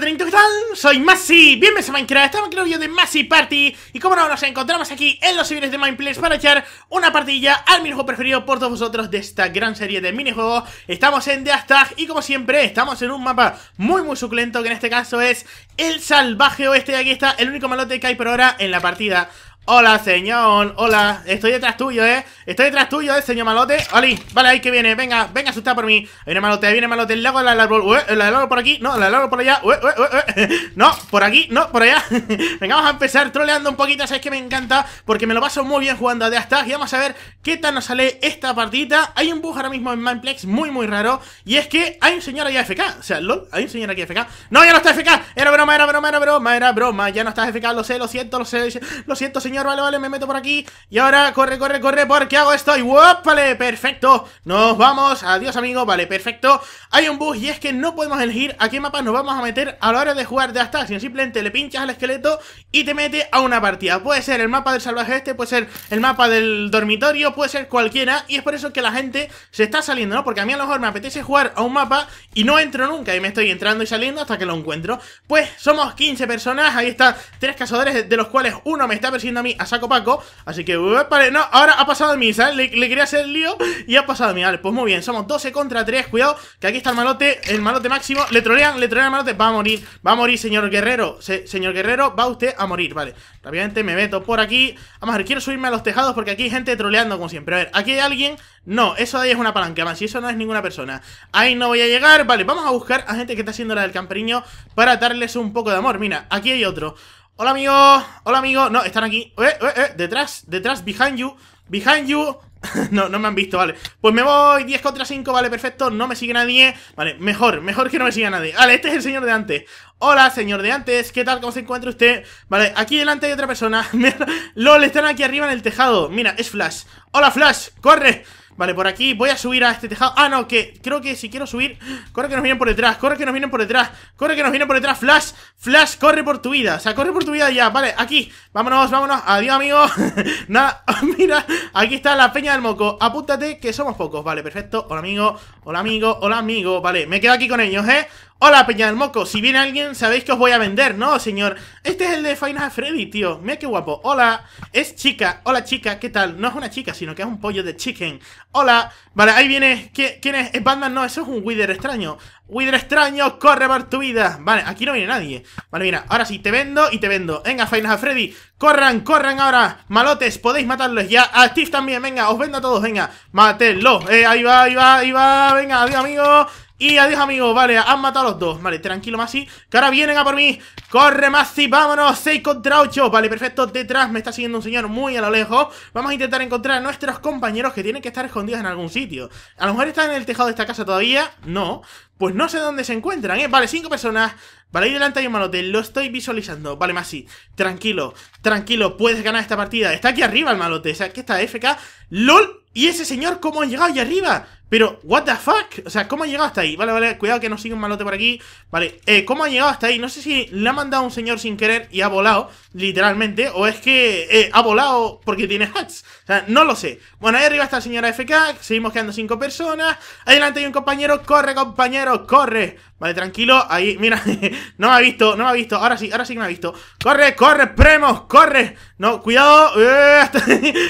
¿qué tal? Soy Masi, bienvenidos a Minecraft, estamos en el vídeo de Masi Party Y como no, nos encontramos aquí en los civiles de Place para echar una partilla al minijuego preferido por todos vosotros de esta gran serie de minijuegos Estamos en The Hashtag y como siempre, estamos en un mapa muy muy suculento que en este caso es el salvaje oeste Y aquí está el único malote que hay por ahora en la partida Hola, señor. Hola. Estoy detrás tuyo, ¿eh? Estoy detrás tuyo, ¿eh, señor malote? Oli. Vale, ahí que viene. Venga, venga, asustad por mí. Ahí viene malote, ahí viene malote. El lago, la del árbol. la árbol por aquí. No, la del árbol por allá. no, por aquí. No, por allá. venga, vamos a empezar troleando un poquito. Sabes que me encanta porque me lo paso muy bien jugando a hasta Y vamos a ver qué tal nos sale esta partida. Hay un bug ahora mismo en Mindplex muy, muy raro. Y es que hay un señor ahí AFK. O sea, lol, hay un señor aquí AFK. No, ya no está AFK. Era broma, era broma, era broma, era broma. Ya no está AFK. Lo sé, lo siento, lo sé. Lo siento, señor vale, vale, me meto por aquí Y ahora, corre, corre, corre, porque hago esto Y vale, perfecto Nos vamos, adiós amigo, vale, perfecto Hay un bug y es que no podemos elegir a qué mapa nos vamos a meter a la hora de jugar de hasta, Simplemente le pinchas al esqueleto y te mete a una partida Puede ser el mapa del salvaje este, puede ser el mapa del dormitorio, puede ser cualquiera Y es por eso que la gente se está saliendo, ¿no? Porque a mí a lo mejor me apetece jugar a un mapa y no entro nunca Y me estoy entrando y saliendo hasta que lo encuentro Pues somos 15 personas, ahí está tres cazadores de los cuales uno me está persiguiendo a saco Paco. Así que, eh, vale, no, ahora ha pasado a mí, ¿sabes? Le, quería hacer el lío y ha pasado a mí. Vale, pues muy bien, somos 12 contra 3. Cuidado, que aquí está el malote, el malote máximo. Le trolean, le trolean al malote. Va a morir, va a morir, señor guerrero. señor guerrero, va usted a morir, vale. Rápidamente me meto por aquí. Vamos a ver, quiero subirme a los tejados porque aquí hay gente troleando como siempre. A ver, aquí hay alguien. No, eso de ahí es una palanca, más. Si eso no es ninguna persona. Ahí no voy a llegar. Vale, vamos a buscar a gente que está haciendo la del camperiño para darles un poco de amor. Mira, aquí hay otro. Hola, amigo. Hola, amigo. No, están aquí. Eh, eh, eh. Detrás, detrás, behind you. Behind you. no, no me han visto, vale. Pues me voy 10 contra 5, vale, perfecto. No me sigue nadie. Vale, mejor, mejor que no me siga nadie. Vale, este es el señor de antes. Hola, señor de antes. ¿Qué tal? ¿Cómo se encuentra usted? Vale, aquí delante hay otra persona. LOL, están aquí arriba en el tejado. Mira, es Flash. Hola, Flash. Corre. Vale, por aquí voy a subir a este tejado Ah, no, que creo que si quiero subir Corre que nos vienen por detrás, corre que nos vienen por detrás Corre que nos vienen por detrás, Flash, Flash Corre por tu vida, o sea, corre por tu vida ya Vale, aquí, vámonos, vámonos, adiós amigo Nada, mira, aquí está La peña del moco, apúntate que somos pocos Vale, perfecto, hola amigo, hola amigo Hola amigo, vale, me quedo aquí con ellos, eh Hola, Peña del Moco, si viene alguien, sabéis que os voy a vender, ¿no, señor? Este es el de Final Freddy, tío. Mira qué guapo. Hola, es chica. Hola, chica, ¿qué tal? No es una chica, sino que es un pollo de chicken. Hola, vale, ahí viene. ¿Quién es? ¿Es Batman? No, eso es un Wither extraño. Wither extraño, corre por tu vida. Vale, aquí no viene nadie. Vale, mira, ahora sí, te vendo y te vendo. Venga, Final Freddy, corran, corran ahora. Malotes, podéis matarlos ya. A Steve también, venga, os vendo a todos, venga. Matedlo. Eh, ahí va, ahí va, ahí va. Venga, adiós, amigo. Y adiós, amigos. Vale, han matado a los dos. Vale, tranquilo, Masi. Que ahora vienen a por mí. Corre, Masi. Vámonos. 6 contra 8. Vale, perfecto. Detrás me está siguiendo un señor muy a lo lejos. Vamos a intentar encontrar a nuestros compañeros que tienen que estar escondidos en algún sitio. A lo mejor están en el tejado de esta casa todavía. No. Pues no sé dónde se encuentran, ¿eh? Vale, cinco personas. Vale, ahí delante hay un malote. Lo estoy visualizando. Vale, Masi. Tranquilo. Tranquilo. Puedes ganar esta partida. Está aquí arriba el malote. O sea, que está FK. LOL. ¿Y ese señor cómo ha llegado allá arriba? Pero, what the fuck? O sea, ¿cómo ha llegado hasta ahí? Vale, vale, cuidado que no sigue un malote por aquí Vale, eh, ¿cómo ha llegado hasta ahí? No sé si le ha mandado un señor sin querer y ha volado, literalmente O es que eh, ha volado porque tiene hats O sea, no lo sé Bueno, ahí arriba está la señora FK Seguimos quedando cinco personas Adelante hay un compañero ¡Corre, compañero! ¡Corre! Vale, tranquilo Ahí, mira No me ha visto, no me ha visto Ahora sí, ahora sí que me ha visto ¡Corre, corre, premos! ¡Corre! No, cuidado eh,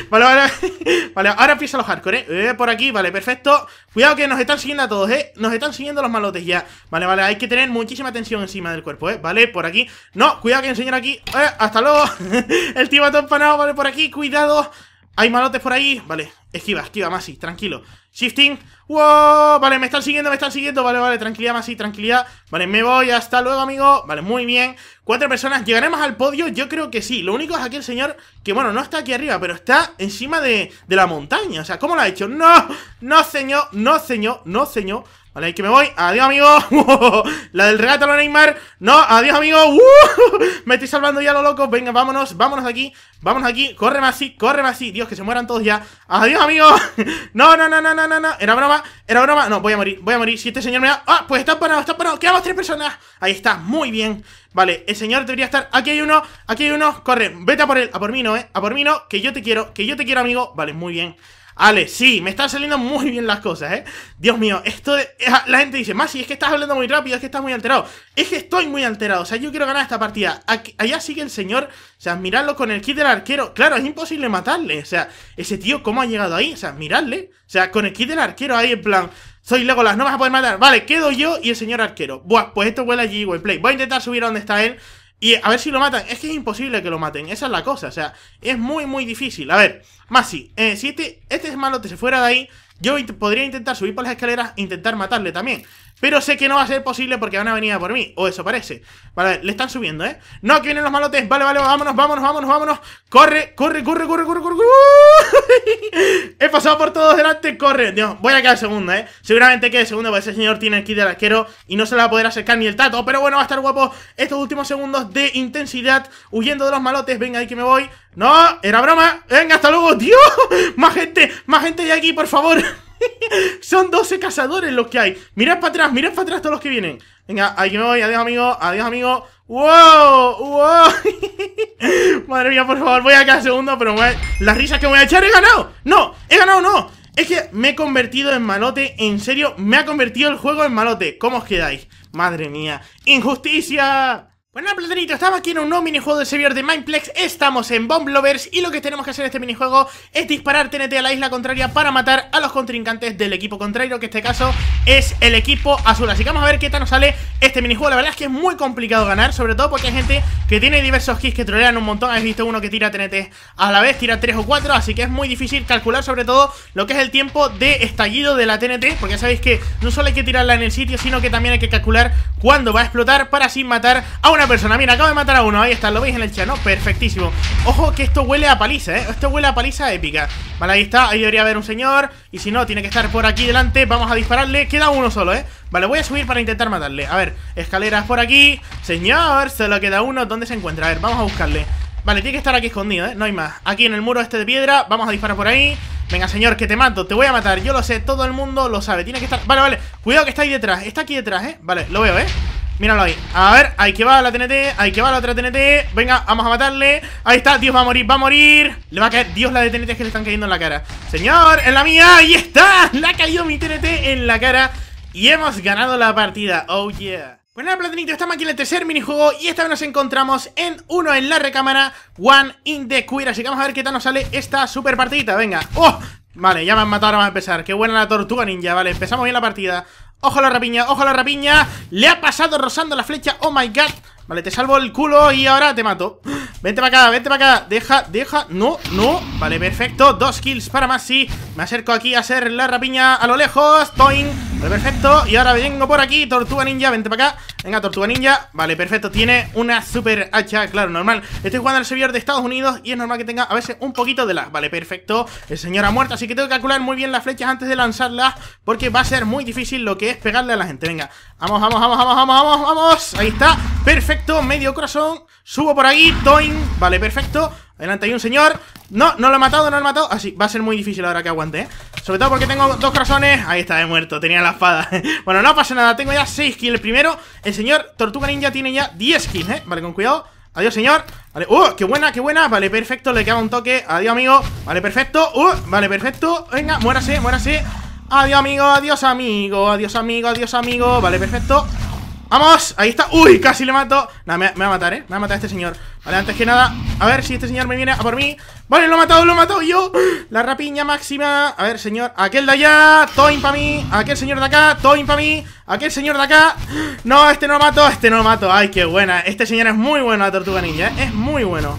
Vale, vale Vale, ahora empieza los hardcore, eh. ¿eh? Por aquí, vale, perfecto Cuidado, que nos están siguiendo a todos, ¿eh? Nos están siguiendo los malotes ya. Vale, vale, hay que tener muchísima atención encima del cuerpo, ¿eh? Vale, por aquí. No, cuidado que enseñar aquí. Eh, hasta luego. el tío va todo empanado, vale, por aquí. Cuidado. Hay malotes por ahí. Vale, esquiva, esquiva, Masi, tranquilo. Shifting. ¡Wow! Vale, me están siguiendo, me están siguiendo. Vale, vale, tranquilidad, Masi, tranquilidad. Vale, me voy, hasta luego, amigo. Vale, muy bien. Cuatro personas. ¿Llegaremos al podio? Yo creo que sí. Lo único es aquel señor que, bueno, no está aquí arriba, pero está encima de, de la montaña. O sea, ¿cómo lo ha hecho? ¡No! ¡No, señor! ¡No, señor! ¡No, señor! Vale, que me voy. Adiós, amigo. la del regalo a Neymar. No, adiós, amigo. Uh, me estoy salvando ya lo loco. Venga, vámonos, vámonos aquí. Vámonos aquí. Corre así, corre así. Dios, que se mueran todos ya. Adiós, amigo. no, no, no, no, no, no, Era broma, era broma. No, voy a morir, voy a morir. Si este señor me da. ¡Ah! Pues está parado, está parado. Quedamos tres personas. Ahí está, muy bien. Vale, el señor debería estar. Aquí hay uno, aquí hay uno. Corre, vete por él. A por mí no, eh. A por mí no, que yo te quiero, que yo te quiero, amigo. Vale, muy bien. Ale, sí, me están saliendo muy bien las cosas, ¿eh? Dios mío, esto de, eh, La gente dice, Masi, es que estás hablando muy rápido, es que estás muy alterado. Es que estoy muy alterado, o sea, yo quiero ganar esta partida. allá sigue el señor, o sea, miradlo con el kit del arquero. Claro, es imposible matarle, o sea, ese tío, ¿cómo ha llegado ahí? O sea, miradle, o sea, con el kit del arquero ahí en plan... Soy Legolas, no vas a poder matar. Vale, quedo yo y el señor arquero. Buah, pues esto huele allí, Play. Voy a intentar subir a donde está él y a ver si lo matan. Es que es imposible que lo maten. Esa es la cosa. O sea, es muy, muy difícil. A ver, más si, eh, si este, este es malo, te se fuera de ahí, yo podría intentar subir por las escaleras, intentar matarle también. Pero sé que no va a ser posible porque van a venir a por mí. O eso parece. Vale, le están subiendo, ¿eh? No, que vienen los malotes. Vale, vale, vámonos, vámonos, vámonos, vámonos. Corre, corre, corre, corre, corre, corre. He pasado por todos delante, corre. Dios, voy a quedar segunda, ¿eh? Seguramente quede segundo porque ese señor tiene el aquí del arquero y no se le va a poder acercar ni el tato. Pero bueno, va a estar guapo estos últimos segundos de intensidad huyendo de los malotes. Venga, ahí que me voy. No, era broma. Venga, hasta luego. Dios, más gente, más gente de aquí, por favor. Son 12 cazadores los que hay. Mirad para atrás, mirad para atrás todos los que vienen. Venga, aquí me voy. Adiós, amigo. Adiós, amigo. ¡Wow! ¡Wow! Madre mía, por favor, voy a cada segundo, pero la las risas que voy a echar he ganado. No, he ganado, no. Es que me he convertido en malote, en serio, me ha convertido el juego en malote. ¿Cómo os quedáis? Madre mía, injusticia. Bueno, Platanito, estamos aquí en un nuevo minijuego de sevier de Mindplex Estamos en Bomb Lovers y lo que tenemos que hacer en este minijuego es disparar TNT a la isla contraria para matar a los contrincantes del equipo contrario Que en este caso es el equipo azul Así que vamos a ver qué tal nos sale este minijuego La verdad es que es muy complicado ganar, sobre todo porque hay gente que tiene diversos kits que trolean un montón. Habéis visto uno que tira TNT a la vez, tira tres o cuatro, así que es muy difícil calcular sobre todo lo que es el tiempo de estallido de la TNT, porque ya sabéis que no solo hay que tirarla en el sitio, sino que también hay que calcular cuándo va a explotar para así matar a una persona. Mira, acabo de matar a uno, ahí está, lo veis en el chat, ¿no? Perfectísimo. Ojo que esto huele a paliza, ¿eh? Esto huele a paliza épica. Vale, ahí está, ahí debería haber un señor, y si no, tiene que estar por aquí delante, vamos a dispararle. Queda uno solo, ¿eh? Vale, voy a subir para intentar matarle A ver, escaleras por aquí Señor, se lo queda uno ¿Dónde se encuentra? A ver, vamos a buscarle Vale, tiene que estar aquí escondido, ¿eh? No hay más Aquí en el muro este de piedra Vamos a disparar por ahí Venga, señor, que te mato Te voy a matar Yo lo sé, todo el mundo lo sabe Tiene que estar... Vale, vale Cuidado que está ahí detrás Está aquí detrás, ¿eh? Vale, lo veo, ¿eh? Míralo ahí A ver, ahí que va la TNT Ahí que va la otra TNT Venga, vamos a matarle Ahí está, Dios va a morir, va a morir Le va a caer, Dios, la de TNT que le están cayendo en la cara Señor, en la mía Ahí está Le ha caído mi TNT en la cara y hemos ganado la partida, oh yeah bueno pues platinito, estamos aquí en el tercer minijuego Y esta vez nos encontramos en uno en la recámara One in the queer Así que vamos a ver qué tal nos sale esta super partidita Venga, oh, vale, ya me han matado, ahora vamos a empezar Qué buena la tortuga ninja, vale, empezamos bien la partida Ojo a la rapiña, ojo a la rapiña Le ha pasado rozando la flecha, oh my god Vale, te salvo el culo y ahora te mato Vente para acá, vente para acá Deja, deja, no, no Vale, perfecto, dos kills para más, sí Me acerco aquí a hacer la rapiña a lo lejos Toin Vale, perfecto, y ahora vengo por aquí Tortuga Ninja, vente para acá Venga, Tortuga Ninja, vale, perfecto, tiene una super hacha Claro, normal, estoy jugando al servidor de Estados Unidos Y es normal que tenga a veces un poquito de lag Vale, perfecto, el señor ha muerto Así que tengo que calcular muy bien las flechas antes de lanzarlas Porque va a ser muy difícil lo que es pegarle a la gente Venga, vamos, vamos, vamos, vamos, vamos, vamos, vamos Ahí está, perfecto, medio corazón Subo por ahí, toin, vale, perfecto Adelante, hay un señor No, no lo he matado, no lo he matado Así, ah, va a ser muy difícil ahora que aguante, ¿eh? Sobre todo porque tengo dos corazones Ahí está, he muerto, tenía la espada Bueno, no pasa nada, tengo ya 6 kills primero El señor Tortuga Ninja tiene ya 10 kills, ¿eh? Vale, con cuidado Adiós, señor Vale, ¡uh! ¡Qué buena, qué buena! Vale, perfecto, le queda un toque Adiós, amigo Vale, perfecto ¡Uh! Vale, perfecto Venga, muérase, muérase Adiós, amigo, adiós, amigo Adiós, amigo, adiós, amigo Vale, perfecto ¡Vamos! Ahí está ¡Uy! Casi le mato Nada, me, me va a matar, ¿eh? Me va a matar a este señor Vale, antes que nada, a ver si este señor me viene a por mí Vale, lo he matado, lo he matado yo La rapiña máxima A ver, señor, aquel de allá, toin para mí Aquel señor de acá, toin para mí Aquel señor de acá No, este no lo mato, este no lo mato Ay, qué buena, este señor es muy bueno la tortuga ninja, ¿eh? Es muy bueno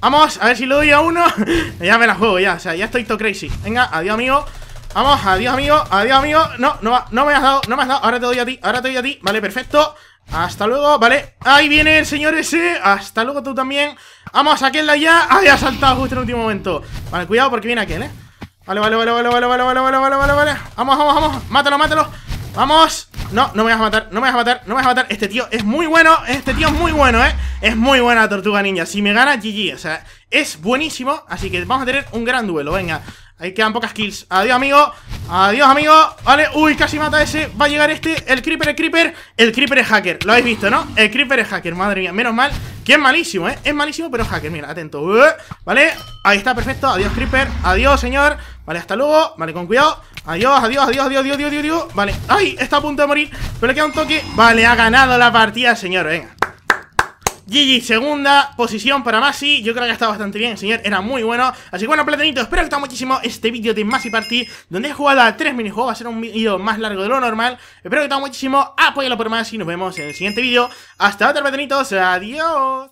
Vamos, a ver si lo doy a uno Ya me la juego, ya, o sea, ya estoy todo crazy Venga, adiós amigo Vamos, adiós amigo, adiós amigo No, no, no me has dado, no me has dado Ahora te doy a ti, ahora te doy a ti Vale, perfecto hasta luego, vale. Ahí viene el señor ese. Eh. Hasta luego tú también. Vamos, aquel ya. allá, ah, ya ha saltado justo en el último momento. Vale, cuidado porque viene aquel, eh. Vale, vale, vale, vale, vale, vale, vale, vale, vale, vale, vale. Vamos, vamos, vamos. Mátalo, mátalo. Vamos. No, no me vas a matar, no me vas a matar, no me vas a matar. Este tío es muy bueno, este tío es muy bueno, eh. Es muy buena tortuga ninja. Si me gana, GG. O sea, es buenísimo. Así que vamos a tener un gran duelo. Venga, Ahí quedan pocas kills Adiós, amigo Adiós, amigo Vale, uy, casi mata ese Va a llegar este El creeper, el creeper El creeper es hacker Lo habéis visto, ¿no? El creeper es hacker Madre mía, menos mal Que es malísimo, ¿eh? Es malísimo, pero es hacker Mira, atento uh, Vale, ahí está, perfecto Adiós, creeper Adiós, señor Vale, hasta luego Vale, con cuidado Adiós, adiós, adiós, adiós, adiós, adiós, adiós Vale, ay, está a punto de morir Pero le queda un toque Vale, ha ganado la partida, señor Venga GG, segunda posición para Masi Yo creo que ha estado bastante bien, señor era muy bueno Así que bueno, platanito, espero que te haya muchísimo este vídeo de Masi Party Donde he jugado a tres minijuegos Va a ser un vídeo más largo de lo normal Espero que te haya muchísimo, apóyalo por más Y nos vemos en el siguiente vídeo Hasta otra platanitos, adiós